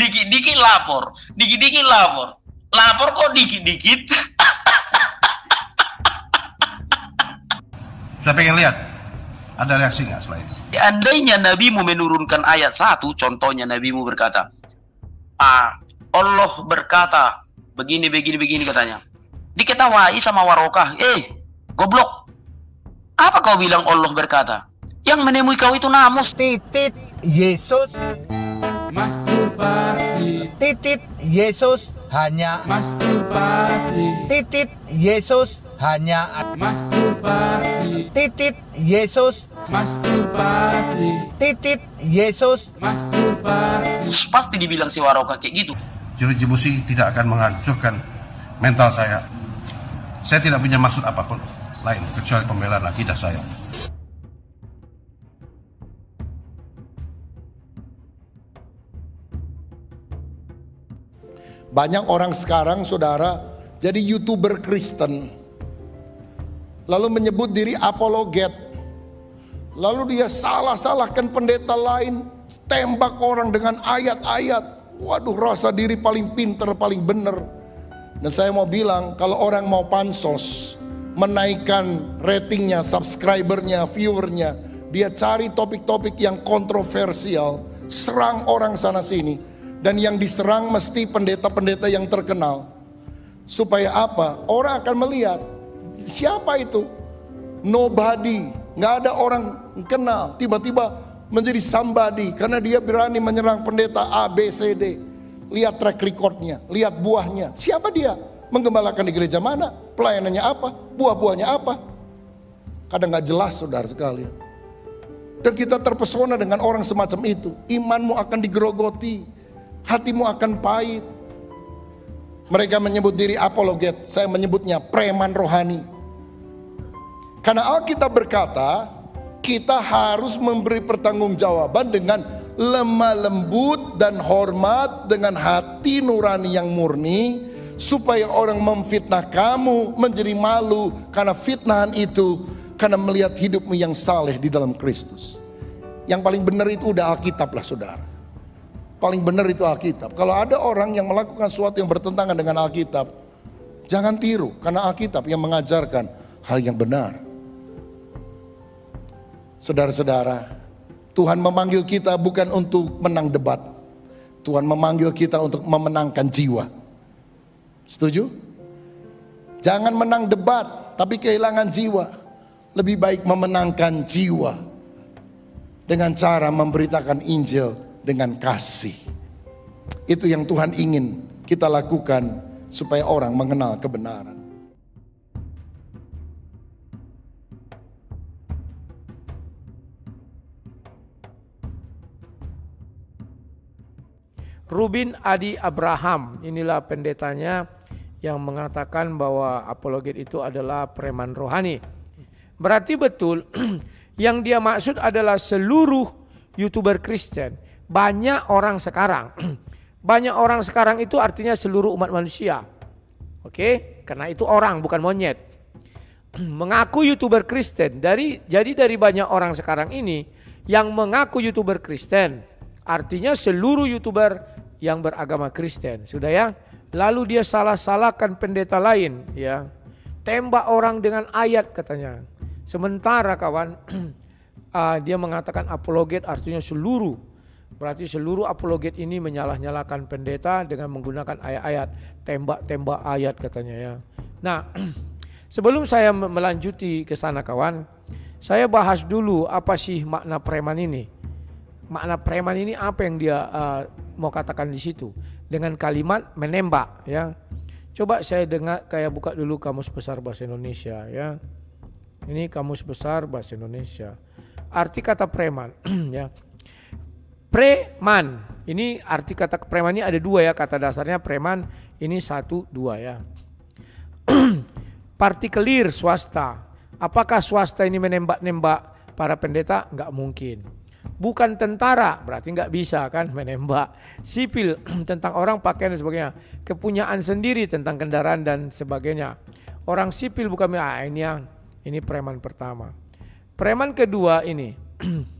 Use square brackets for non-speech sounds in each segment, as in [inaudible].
dikit-dikit lapor, dikit-dikit lapor. Lapor kok dikit-dikit? [laughs] Saya pengen lihat. Ada reaksi nggak selain itu? Andainya Nabimu menurunkan ayat satu, contohnya Nabi Nabimu berkata, ah, Allah berkata, begini, begini, begini katanya. Diketawai sama warokah, eh, goblok. Apa kau bilang Allah berkata? Yang menemui kau itu namus. Titit Yesus masturbasi titit Yesus hanya masturbasi titit Yesus hanya masturbasi titit Yesus masturbasi titit Yesus masturbasi pasti dibilang si Waroka kayak gitu jeruji musik tidak akan menghancurkan mental saya saya tidak punya maksud apapun lain kecuali pembelaan akidah saya Banyak orang sekarang saudara jadi youtuber Kristen. Lalu menyebut diri apologet. Lalu dia salah-salahkan pendeta lain. Tembak orang dengan ayat-ayat. Waduh rasa diri paling pinter, paling bener. Nah, saya mau bilang kalau orang mau pansos. Menaikkan ratingnya, subscribernya, viewernya. Dia cari topik-topik yang kontroversial. Serang orang sana sini dan yang diserang mesti pendeta-pendeta yang terkenal. Supaya apa? Orang akan melihat siapa itu. Nobody, nggak ada orang kenal. Tiba-tiba menjadi somebody karena dia berani menyerang pendeta A, B, C, D. Lihat track recordnya, lihat buahnya. Siapa dia? Menggembalakan di gereja mana? Pelayanannya apa? Buah-buahnya apa? Kadang nggak jelas saudara sekalian. Dan kita terpesona dengan orang semacam itu. Imanmu akan digerogoti hatimu akan pahit. Mereka menyebut diri apologet, saya menyebutnya preman rohani. Karena Alkitab berkata, kita harus memberi pertanggungjawaban dengan lemah lembut dan hormat dengan hati nurani yang murni supaya orang memfitnah kamu menjadi malu karena fitnahan itu karena melihat hidupmu yang saleh di dalam Kristus. Yang paling benar itu udah Alkitab lah saudara paling benar itu Alkitab. Kalau ada orang yang melakukan sesuatu yang bertentangan dengan Alkitab, jangan tiru karena Alkitab yang mengajarkan hal yang benar. Saudara-saudara, Tuhan memanggil kita bukan untuk menang debat. Tuhan memanggil kita untuk memenangkan jiwa. Setuju? Jangan menang debat, tapi kehilangan jiwa. Lebih baik memenangkan jiwa dengan cara memberitakan Injil dengan kasih. Itu yang Tuhan ingin kita lakukan supaya orang mengenal kebenaran. Rubin Adi Abraham, inilah pendetanya yang mengatakan bahwa apologet itu adalah preman rohani. Berarti betul [clears throat] yang dia maksud adalah seluruh YouTuber Kristen banyak orang sekarang. [clears throat] banyak orang sekarang itu artinya seluruh umat manusia. Oke, karena itu orang bukan monyet. [clears throat] mengaku YouTuber Kristen dari jadi dari banyak orang sekarang ini yang mengaku YouTuber Kristen, artinya seluruh YouTuber yang beragama Kristen. Sudah ya? Lalu dia salah-salahkan pendeta lain, ya. Tembak orang dengan ayat katanya. Sementara kawan uh, [clears throat] dia mengatakan apologet artinya seluruh Berarti seluruh apologet ini menyalah-nyalakan pendeta dengan menggunakan ayat-ayat tembak-tembak ayat katanya ya. Nah, [clears throat] sebelum saya melanjuti ke sana kawan, saya bahas dulu apa sih makna preman ini. Makna preman ini apa yang dia uh, mau katakan di situ dengan kalimat menembak ya. Coba saya dengar kayak buka dulu kamus besar bahasa Indonesia ya. Ini kamus besar bahasa Indonesia. Arti kata preman [clears throat] ya preman. Ini arti kata preman ini ada dua ya, kata dasarnya preman ini satu dua ya. [clears throat] Partikelir swasta. Apakah swasta ini menembak-nembak para pendeta? Enggak mungkin. Bukan tentara, berarti enggak bisa kan [laughs] menembak. Sipil [clears throat] tentang orang pakaian dan sebagainya. Kepunyaan sendiri tentang kendaraan dan sebagainya. Orang sipil bukan ah ini yang ini preman pertama. Preman kedua ini [clears throat]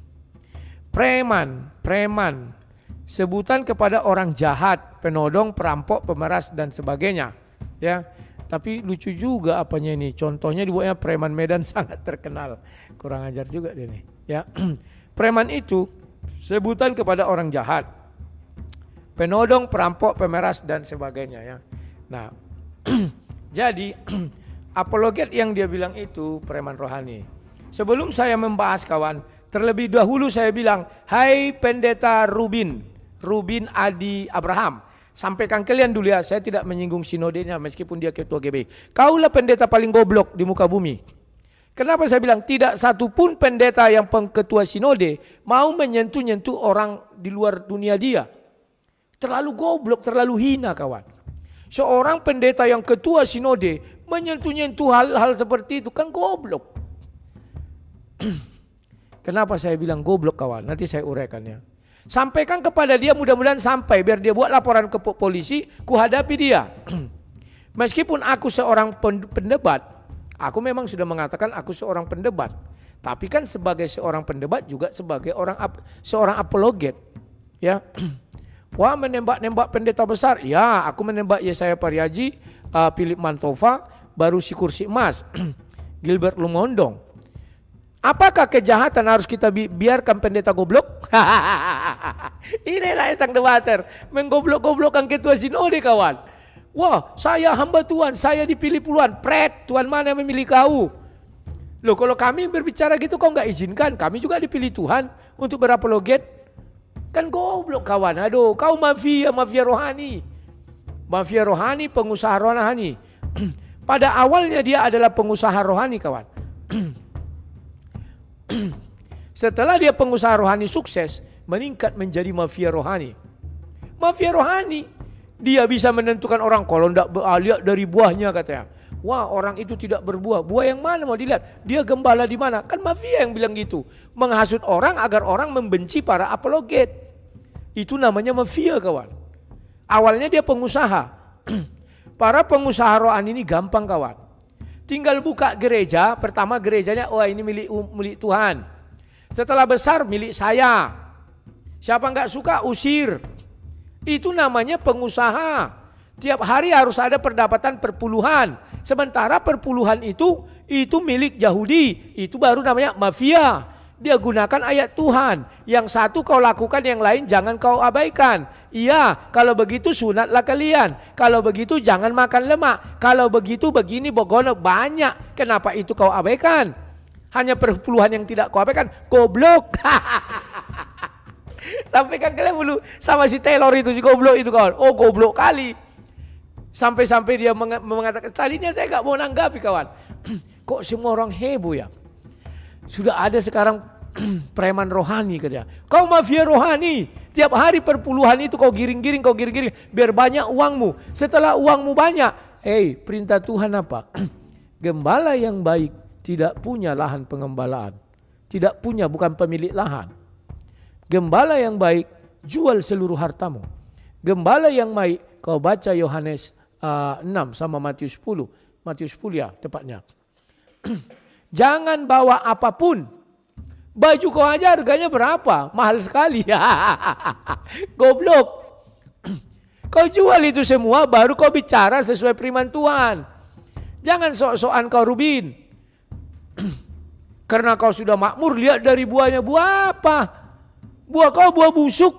Preman, preman. Sebutan kepada orang jahat, penodong, perampok, pemeras dan sebagainya. Ya, tapi lucu juga apanya ini. Contohnya dibuatnya preman Medan [laughs] sangat terkenal. Kurang ajar juga dia nih. Ya. [clears throat] preman itu sebutan kepada orang jahat. Penodong, perampok, pemeras dan sebagainya ya. Nah, [clears throat] jadi [clears throat] apologet yang dia bilang itu preman rohani. Sebelum saya membahas kawan, Terlebih dahulu saya bilang, "Hai pendeta Rubin, Rubin Adi Abraham, sampaikan kalian dulu ya, saya tidak menyinggung sinodenya meskipun dia ketua GB. Kaulah pendeta paling goblok di muka bumi." Kenapa saya bilang tidak satu pun pendeta yang pengketua sinode mau menyentuh-nyentuh orang di luar dunia dia. Terlalu goblok, terlalu hina kawan. Seorang pendeta yang ketua sinode menyentuh-nyentuh hal-hal seperti itu kan goblok. [clears throat] Kenapa saya bilang goblok kawan? Nanti saya uraikan ya. Sampaikan kepada dia mudah-mudahan sampai biar dia buat laporan ke polisi, kuhadapi dia. [clears throat] Meskipun aku seorang pendebat, aku memang sudah mengatakan aku seorang pendebat. Tapi kan sebagai seorang pendebat juga sebagai orang ap, seorang apologet. Ya. [clears throat] Wah menembak-nembak pendeta besar. Ya, aku menembak Yesaya Pariaji, uh, Philip Mantova, baru si kursi emas. [clears throat] Gilbert Lumondong. Apakah kejahatan harus kita bi biarkan pendeta goblok? [laughs] Inilah sang dewater. Menggoblok-goblokkan ketua sinode kawan. Wah saya hamba Tuhan, saya dipilih puluhan. Pret, Tuhan mana yang memilih kau? Loh kalau kami berbicara gitu kau nggak izinkan? Kami juga dipilih Tuhan untuk berapa loget? Kan goblok kawan. Aduh kau mafia, mafia rohani. Mafia rohani, pengusaha rohani. [clears throat] Pada awalnya dia adalah pengusaha rohani kawan. [clears throat] [clears throat] Setelah dia pengusaha rohani sukses, meningkat menjadi mafia rohani. Mafia rohani, dia bisa menentukan orang kalau tidak lihat dari buahnya katanya. Wah orang itu tidak berbuah. Buah yang mana mau dilihat? Dia gembala di mana? Kan mafia yang bilang gitu. Menghasut orang agar orang membenci para apologet. Itu namanya mafia kawan. Awalnya dia pengusaha. [clears throat] para pengusaha rohani ini gampang kawan. Tinggal buka gereja, pertama gerejanya, wah oh, ini milik um, milik Tuhan. Setelah besar milik saya. Siapa nggak suka usir. Itu namanya pengusaha. Tiap hari harus ada perdapatan perpuluhan. Sementara perpuluhan itu itu milik Yahudi, itu baru namanya mafia dia gunakan ayat Tuhan. Yang satu kau lakukan, yang lain jangan kau abaikan. Iya, kalau begitu sunatlah kalian. Kalau begitu jangan makan lemak. Kalau begitu begini bogono banyak. Kenapa itu kau abaikan? Hanya perpuluhan yang tidak kau abaikan. Goblok. [laughs] kan kalian dulu sama si Taylor itu, si goblok itu kawan. Oh goblok kali. Sampai-sampai dia mengatakan, tadinya saya gak mau nanggapi kawan. [clears throat] Kok semua orang heboh ya? Sudah ada sekarang [clears throat] preman rohani kerja. Kau mafia rohani. Tiap hari perpuluhan itu kau giring-giring, kau giring-giring. Biar banyak uangmu. Setelah uangmu banyak. Eh hey, perintah Tuhan apa? [clears throat] Gembala yang baik tidak punya lahan pengembalaan. Tidak punya bukan pemilik lahan. Gembala yang baik jual seluruh hartamu. Gembala yang baik kau baca Yohanes uh, ah, 6 sama Matius 10. Matius 10 ya tepatnya. [clears throat] Jangan bawa apapun. Baju kau aja harganya berapa? Mahal sekali. [laughs] Goblok. [clears throat] Kau jual itu semua baru kau bicara sesuai firman Tuhan. Jangan sok-sokan kau Rubin. [clears throat] Karena kau sudah makmur, lihat dari buahnya. Buah apa? Buah kau buah busuk.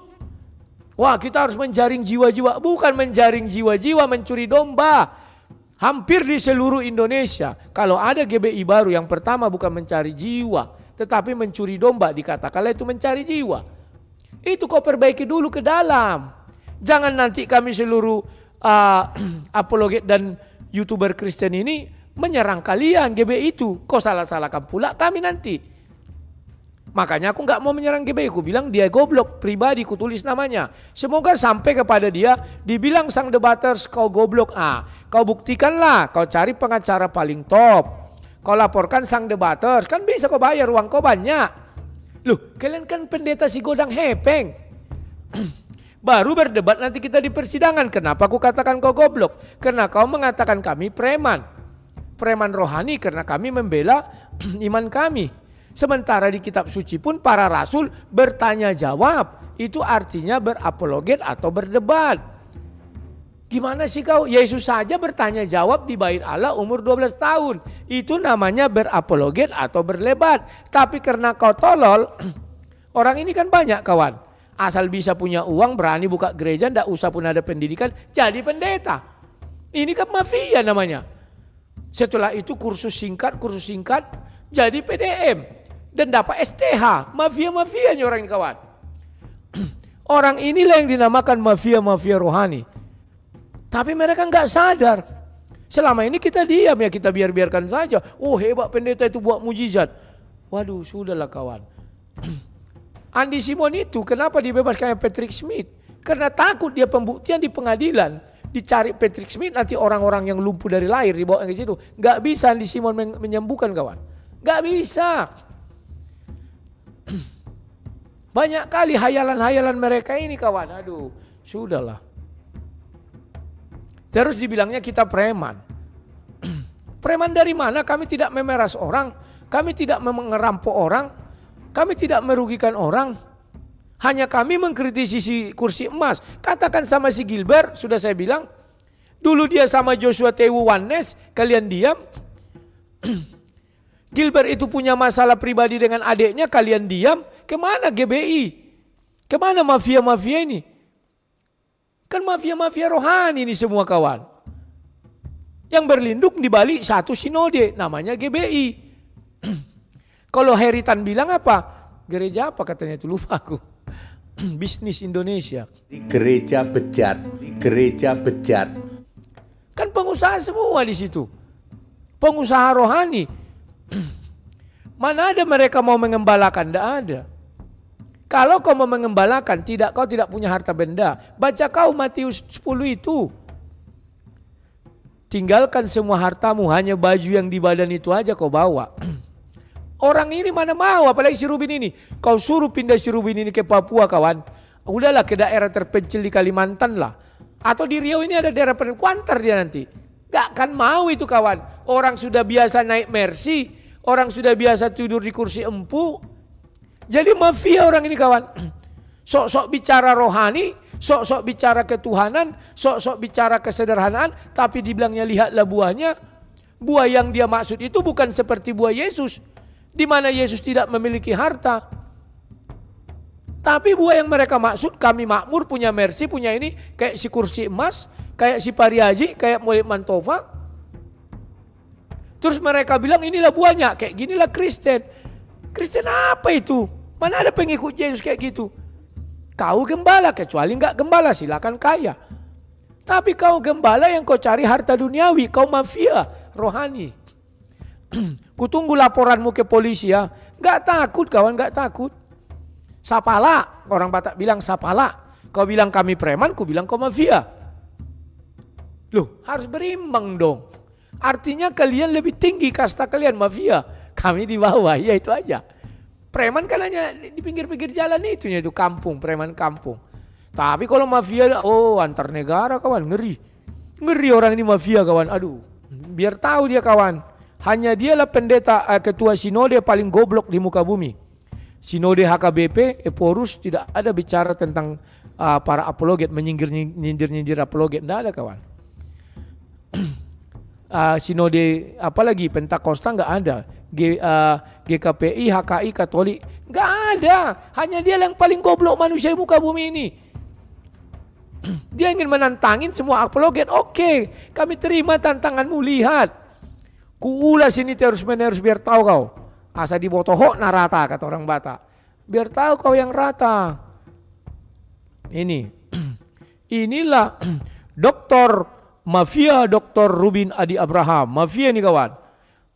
Wah kita harus menjaring jiwa-jiwa. Bukan menjaring jiwa-jiwa, mencuri domba Hampir di seluruh Indonesia, kalau ada GBI baru yang pertama bukan mencari jiwa, tetapi mencuri domba dikatakanlah itu mencari jiwa. Itu kau perbaiki dulu ke dalam. Jangan nanti kami seluruh uh, [clears throat] apologet dan youtuber Kristen ini menyerang kalian GBI itu. Kau salah-salahkan pula kami nanti. Makanya aku nggak mau menyerang GBI. Aku bilang dia goblok pribadi. kutulis tulis namanya. Semoga sampai kepada dia dibilang sang debaters kau goblok. Ah, kau buktikanlah. Kau cari pengacara paling top. Kau laporkan sang debaters. Kan bisa kau bayar uang kau banyak. Loh, kalian kan pendeta si godang hepeng. [clears throat] Baru berdebat nanti kita di persidangan. Kenapa aku katakan kau goblok? Karena kau mengatakan kami preman. Preman rohani karena kami membela [clears throat] iman kami. Sementara di kitab suci pun para rasul bertanya jawab. Itu artinya berapologet atau berdebat. Gimana sih kau? Yesus saja bertanya jawab di bait Allah umur 12 tahun. Itu namanya berapologet atau berlebat. Tapi karena kau tolol, [clears throat] orang ini kan banyak kawan. Asal bisa punya uang, berani buka gereja, ndak usah pun ada pendidikan, jadi pendeta. Ini kan mafia namanya. Setelah itu kursus singkat, kursus singkat, jadi PDM dan dapat STH. Mafia-mafianya orang ini kawan. [clears throat] orang inilah yang dinamakan mafia-mafia rohani. Tapi mereka nggak sadar. Selama ini kita diam ya, kita biar-biarkan saja. Oh hebat pendeta itu buat mujizat. Waduh, sudahlah kawan. [clears throat] Andi Simon itu kenapa dibebaskan Patrick Smith? Karena takut dia pembuktian di pengadilan dicari Patrick Smith nanti orang-orang yang lumpuh dari lahir dibawa ke situ. Nggak bisa Andi Simon menyembuhkan kawan. Nggak bisa. Banyak kali hayalan-hayalan mereka ini kawan. Aduh, sudahlah. Terus dibilangnya kita preman. [clears throat] preman dari mana? Kami tidak memeras orang, kami tidak mengerampok orang, kami tidak merugikan orang. Hanya kami mengkritisi si kursi emas. Katakan sama si Gilbert, sudah saya bilang. Dulu dia sama Joshua Tewu Wanes, kalian diam. [clears throat] Gilbert itu punya masalah pribadi dengan adiknya, kalian diam. Kemana GBI? Kemana mafia-mafia ini? Kan mafia-mafia rohani ini semua kawan. Yang berlindung di Bali satu sinode, namanya GBI. [clears throat] Kalau Heritan bilang apa? Gereja apa katanya itu lupa aku. [clears throat] Bisnis Indonesia. Gereja bejat, gereja bejat. Kan pengusaha semua di situ. Pengusaha rohani, [clears throat] Mana ada mereka mau mengembalakan? Tidak ada. Kalau kau mau mengembalakan, tidak kau tidak punya harta benda. Baca kau Matius 10 itu. Tinggalkan semua hartamu, hanya baju yang di badan itu aja kau bawa. [clears throat] Orang ini mana mau, apalagi si Rubin ini. Kau suruh pindah si Rubin ini ke Papua kawan. Udahlah ke daerah terpencil di Kalimantan lah. Atau di Riau ini ada daerah kuantar dia nanti. Gak akan mau itu kawan. Orang sudah biasa naik Mercy, Orang sudah biasa tidur di kursi empuk. Jadi mafia orang ini kawan. [clears throat] Sok-sok bicara rohani, sok-sok bicara ketuhanan, sok-sok bicara kesederhanaan, tapi dibilangnya lihatlah buahnya. Buah yang dia maksud itu bukan seperti buah Yesus, di mana Yesus tidak memiliki harta. Tapi buah yang mereka maksud kami makmur, punya mercy, punya ini, kayak si kursi emas, kayak si pariaji, kayak murid mantova. Terus mereka bilang inilah buahnya, kayak ginilah Kristen. Kristen apa itu? Mana ada pengikut Yesus kayak gitu? Kau gembala, kecuali nggak gembala silakan kaya. Tapi kau gembala yang kau cari harta duniawi, kau mafia rohani. [clears throat] Kutunggu laporanmu ke polisi ya. Nggak takut kawan, nggak takut. Sapala, orang Batak bilang sapala. Kau bilang kami preman, ku bilang kau mafia. Loh, harus berimbang dong. Artinya kalian lebih tinggi kasta kalian mafia. Kami di bawah, ya itu aja. Preman kan hanya di pinggir-pinggir jalan itunya itu kampung, preman kampung. Tapi kalau mafia, oh antar negara kawan, ngeri. Ngeri orang ini mafia kawan, aduh. Biar tahu dia kawan. Hanya dialah pendeta eh, ketua sinode paling goblok di muka bumi. Sinode HKBP, Eporus tidak ada bicara tentang uh, para apologet, menyindir-nyindir apologet, tidak ada kawan uh, sinode apalagi Pentakosta nggak ada G, uh, ah, GKPI HKI Katolik nggak ada hanya dia yang paling goblok manusia di muka bumi ini [clears throat] dia ingin menantangin semua apologet oke okay, kami terima tantanganmu lihat kuulas ini terus menerus biar tahu kau asa dibotohok narata kata orang Batak biar tahu kau yang rata ini [clears throat] inilah [clears throat] doktor Mafia Dr. Rubin Adi Abraham. Mafia ini kawan.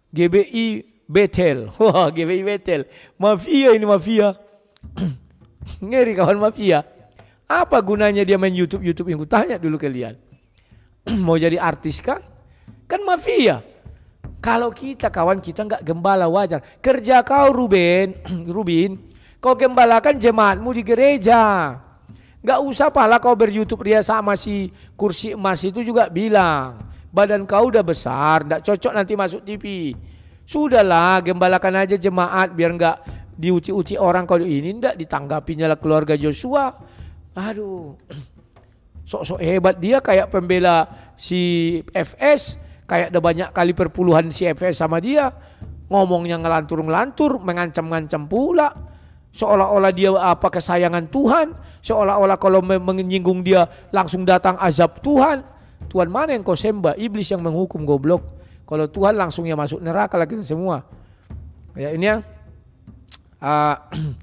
GBI Betel. [laughs] Wah, GBI Betel. Mafia ini mafia. [clears throat] Ngeri kawan mafia. Apa gunanya dia main YouTube-YouTube yang kutanya dulu kalian? [clears throat] Mau jadi artis kan? Kan mafia. Kalau kita kawan kita nggak gembala wajar. Kerja kau Ruben, [clears throat] Rubin, kau gembalakan jemaatmu di gereja. Gak usah pahala kau beryoutube dia sama si kursi emas itu juga bilang. Badan kau udah besar, gak cocok nanti masuk TV. Sudahlah, gembalakan aja jemaat biar gak diuci-uci orang kalau ini. Ndak ditanggapinya lah keluarga Joshua. Aduh, [clears throat] sok-sok hebat dia kayak pembela si FS. Kayak ada banyak kali perpuluhan si FS sama dia. Ngomongnya ngelantur-ngelantur, mengancam-ngancam pula seolah-olah dia apa ah, kesayangan Tuhan, seolah-olah kalau menyinggung dia langsung datang azab Tuhan. Tuhan mana yang kau sembah? Iblis yang menghukum goblok. Kalau Tuhan langsungnya masuk neraka lagi semua. Ya ini ya, uh, [clears throat]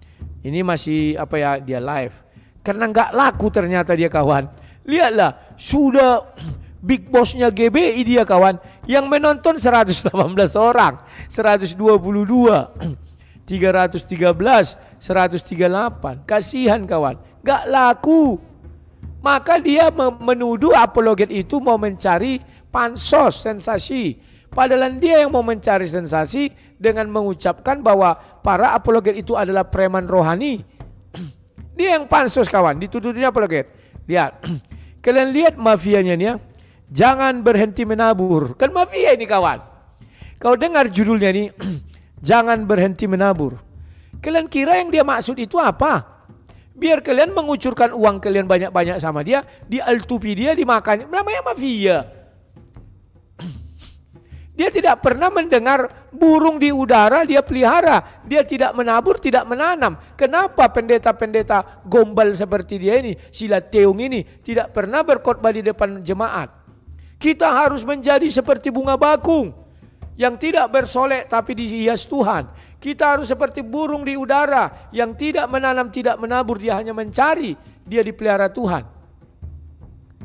ini masih apa ya dia live. Karena nggak laku ternyata dia kawan. Lihatlah sudah [clears throat] big bossnya GBI dia kawan. Yang menonton 118 orang, 122. [clears throat] 313, 138. Kasihan kawan, gak laku. Maka dia menuduh apologet itu mau mencari pansos, sensasi. Padahal dia yang mau mencari sensasi dengan mengucapkan bahwa para apologet itu adalah preman rohani. [clears throat] dia yang pansos kawan, dituduhnya apologet. Lihat, [clears throat] kalian lihat mafianya nih ya. Jangan berhenti menabur. Kan mafia ini kawan. Kau dengar judulnya nih. [clears throat] Jangan berhenti menabur. Kalian kira yang dia maksud itu apa? Biar kalian mengucurkan uang kalian banyak-banyak sama dia, di altupi dia, dimakan. Namanya mafia. [clears throat] Dia tidak pernah mendengar burung di udara dia pelihara. Dia tidak menabur, tidak menanam. Kenapa pendeta-pendeta gombal seperti dia ini, sila teung ini, tidak pernah berkhotbah di depan jemaat. Kita harus menjadi seperti bunga bakung yang tidak bersolek tapi dihias Tuhan. Kita harus seperti burung di udara yang tidak menanam, tidak menabur, dia hanya mencari, dia dipelihara Tuhan.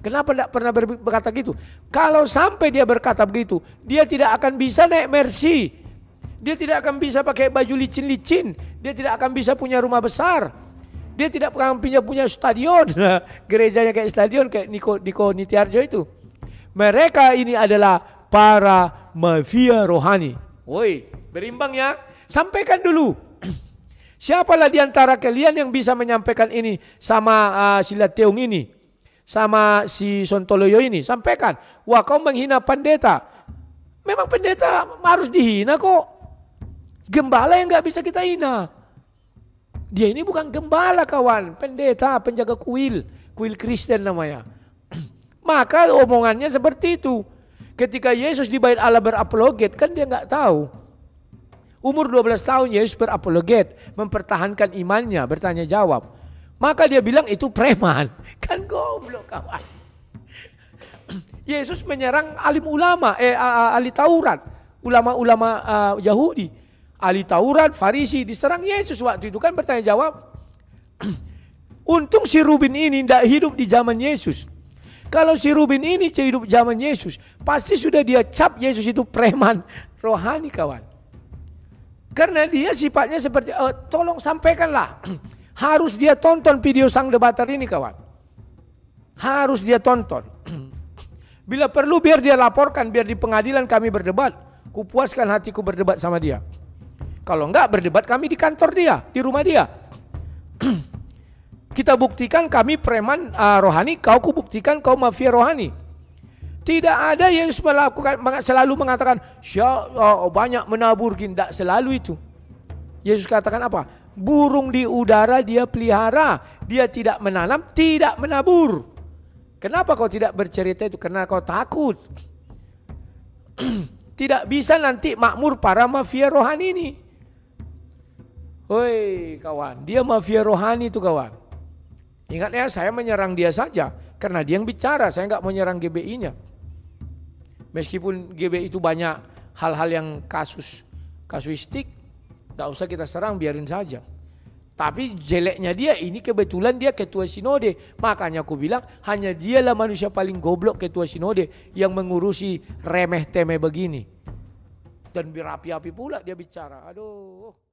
Kenapa tidak pernah berkata gitu? Kalau sampai dia berkata begitu, dia tidak akan bisa naik mercy. Dia tidak akan bisa pakai baju licin-licin. Dia tidak akan bisa punya rumah besar. Dia tidak akan punya punya stadion. [laughs] gerejanya kayak stadion kayak Niko Niko Nitiarjo itu. Mereka ini adalah para mafia rohani. Woi, berimbang ya. Sampaikan dulu. [clears throat] Siapalah di antara kalian yang bisa menyampaikan ini sama uh, ah, teung ini, sama si Sontoloyo ini, sampaikan. Wah, kau menghina pendeta. Memang pendeta harus dihina kok. Gembala yang nggak bisa kita hina. Dia ini bukan gembala kawan, pendeta, penjaga kuil, kuil Kristen namanya. [clears throat] Maka omongannya seperti itu. Ketika Yesus di bait Allah berapologet kan dia nggak tahu. Umur 12 tahun Yesus berapologet, mempertahankan imannya, bertanya jawab. Maka dia bilang itu preman. [laughs] Kan goblok kawan. [clears throat] Yesus menyerang alim ulama, eh ahli Taurat, ulama-ulama uh, Yahudi, ahli Taurat, Farisi diserang Yesus waktu itu kan bertanya jawab. [clears throat] Untung si Rubin ini tidak hidup di zaman Yesus. Kalau si Rubin ini hidup zaman Yesus, pasti sudah dia cap Yesus itu preman [laughs] rohani kawan. Karena dia sifatnya seperti, e, tolong sampaikanlah. [clears throat] Harus dia tonton video sang debater ini kawan. Harus dia tonton. [clears throat] Bila perlu biar dia laporkan, biar di pengadilan kami berdebat. Kupuaskan hatiku berdebat sama dia. Kalau enggak berdebat kami di kantor dia, di rumah dia. [clears throat] kita buktikan kami preman uh, rohani, kau kubuktikan kau mafia rohani. Tidak ada yang melakukan selalu mengatakan oh, banyak menabur tidak selalu itu. Yesus katakan apa? Burung di udara dia pelihara, dia tidak menanam, tidak menabur. Kenapa kau tidak bercerita itu? Karena kau takut. [clears throat] tidak bisa nanti makmur para mafia rohani ini. Woi kawan, dia mafia rohani itu kawan. Ingat ya, saya menyerang dia saja karena dia yang bicara, saya nggak menyerang GBI-nya. Meskipun GBI itu banyak hal-hal yang kasus kasuistik, nggak usah kita serang, biarin saja. Tapi jeleknya dia ini kebetulan dia ketua sinode. Makanya aku bilang hanya dialah manusia paling goblok ketua sinode yang mengurusi remeh temeh begini. Dan berapi-api pula dia bicara. Aduh.